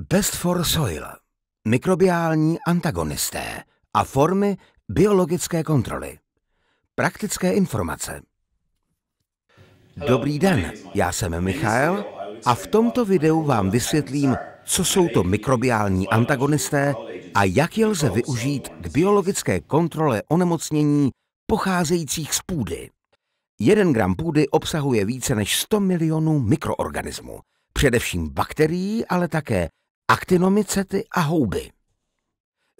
Best for soil, mikrobiální antagonisté a formy biologické kontroly. Praktické informace. Dobrý den, já jsem Michal a v tomto videu vám vysvětlím, co jsou to mikrobiální antagonisté a jak je lze využít k biologické kontrole onemocnění pocházejících z půdy. Jeden gram půdy obsahuje více než 100 milionů mikroorganismů, především bakterií, ale také aktinomicety a houby.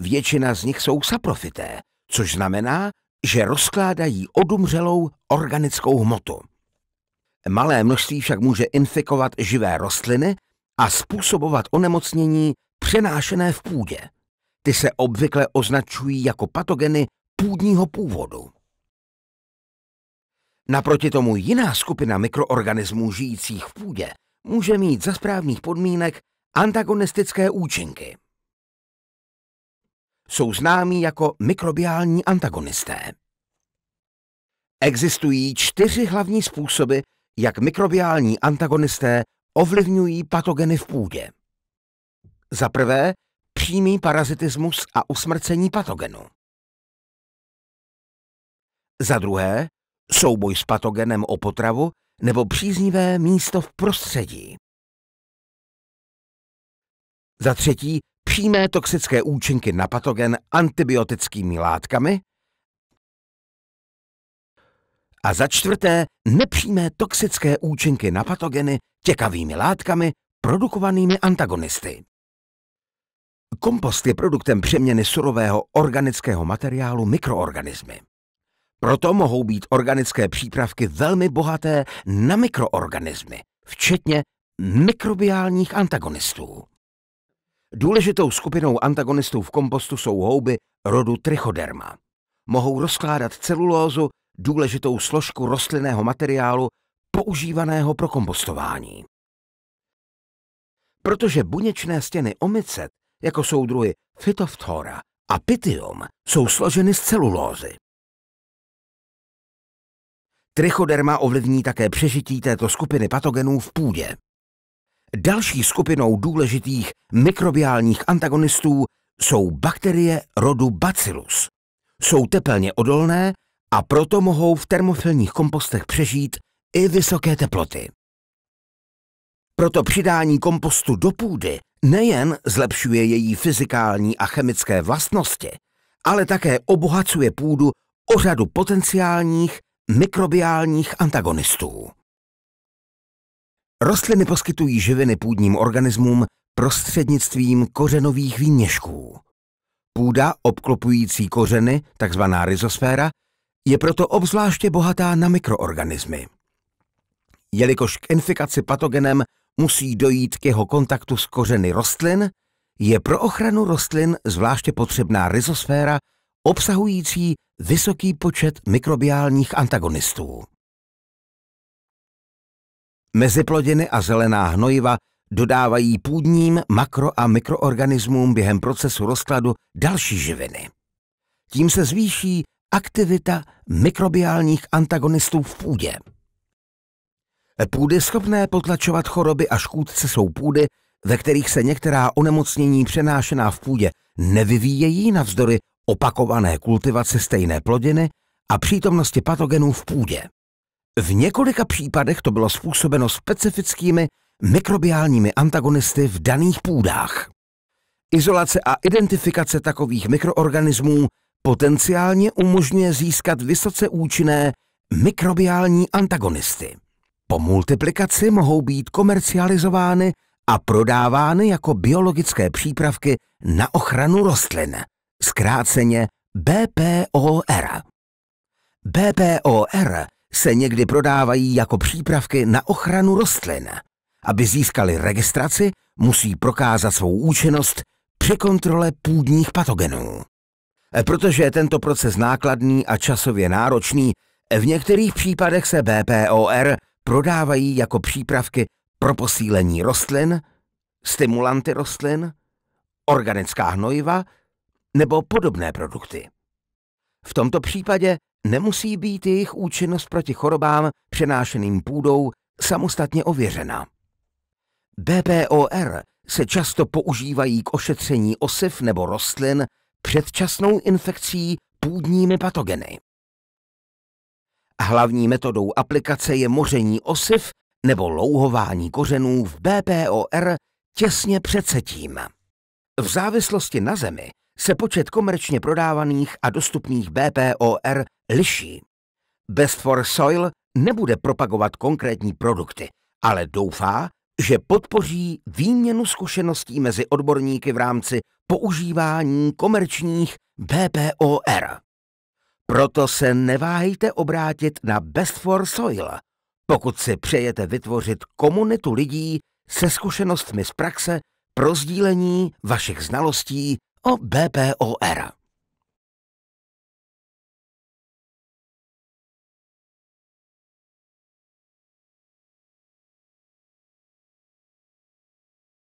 Většina z nich jsou saprofité, což znamená, že rozkládají odumřelou organickou hmotu. Malé množství však může infikovat živé rostliny a způsobovat onemocnění přenášené v půdě. Ty se obvykle označují jako patogeny půdního původu. Naproti tomu jiná skupina mikroorganismů žijících v půdě může mít za správných podmínek Antagonistické účinky Jsou známí jako mikrobiální antagonisté. Existují čtyři hlavní způsoby, jak mikrobiální antagonisté ovlivňují patogeny v půdě. Za prvé, přímý parazitismus a usmrcení patogenu. Za druhé, souboj s patogenem o potravu nebo příznivé místo v prostředí. Za třetí, přímé toxické účinky na patogen antibiotickými látkami. A za čtvrté, nepřímé toxické účinky na patogeny těkavými látkami produkovanými antagonisty. Kompost je produktem přeměny surového organického materiálu mikroorganismy. Proto mohou být organické přípravky velmi bohaté na mikroorganismy, včetně mikrobiálních antagonistů. Důležitou skupinou antagonistů v kompostu jsou houby rodu trichoderma. Mohou rozkládat celulózu, důležitou složku rostlinného materiálu používaného pro kompostování. Protože buněčné stěny omycet, jako jsou druhy Phytophthora a Pytium, jsou složeny z celulózy. Trichoderma ovlivní také přežití této skupiny patogenů v půdě. Další skupinou důležitých mikrobiálních antagonistů jsou bakterie rodu Bacillus. Jsou tepelně odolné a proto mohou v termofilních kompostech přežít i vysoké teploty. Proto přidání kompostu do půdy nejen zlepšuje její fyzikální a chemické vlastnosti, ale také obohacuje půdu o řadu potenciálních mikrobiálních antagonistů. Rostliny poskytují živiny půdním organismům prostřednictvím kořenových výměšků. Půda obklopující kořeny, takzvaná rizosféra, je proto obzvláště bohatá na mikroorganismy. Jelikož k infikaci patogenem musí dojít k jeho kontaktu s kořeny rostlin, je pro ochranu rostlin zvláště potřebná rizosféra obsahující vysoký počet mikrobiálních antagonistů. Meziplodiny a zelená hnojiva dodávají půdním makro- a mikroorganismům během procesu rozkladu další živiny. Tím se zvýší aktivita mikrobiálních antagonistů v půdě. Půdy schopné potlačovat choroby a škůdce jsou půdy, ve kterých se některá onemocnění přenášená v půdě nevyvíjejí navzdory opakované kultivace stejné plodiny a přítomnosti patogenů v půdě. V několika případech to bylo způsobeno specifickými mikrobiálními antagonisty v daných půdách. Izolace a identifikace takových mikroorganismů potenciálně umožňuje získat vysoce účinné mikrobiální antagonisty. Po multiplikaci mohou být komercializovány a prodávány jako biologické přípravky na ochranu rostlin, zkráceně BPOR. BPOR se někdy prodávají jako přípravky na ochranu rostlin. Aby získali registraci, musí prokázat svou účinnost při kontrole půdních patogenů. Protože je tento proces nákladný a časově náročný, v některých případech se BPOR prodávají jako přípravky pro posílení rostlin, stimulanty rostlin, organická hnojiva nebo podobné produkty. V tomto případě nemusí být jejich účinnost proti chorobám přenášeným půdou samostatně ověřena. BPOR se často používají k ošetření osiv nebo rostlin předčasnou infekcí půdními patogeny. Hlavní metodou aplikace je moření osiv nebo louhování kořenů v BPOR těsně před setím. V závislosti na zemi se počet komerčně prodávaných a dostupných BPOR liší. Best for Soil nebude propagovat konkrétní produkty, ale doufá, že podpoří výměnu zkušeností mezi odborníky v rámci používání komerčních BPOR. Proto se neváhejte obrátit na Best for Soil, pokud si přejete vytvořit komunitu lidí se zkušenostmi z praxe pro sdílení vašich znalostí o BPOR.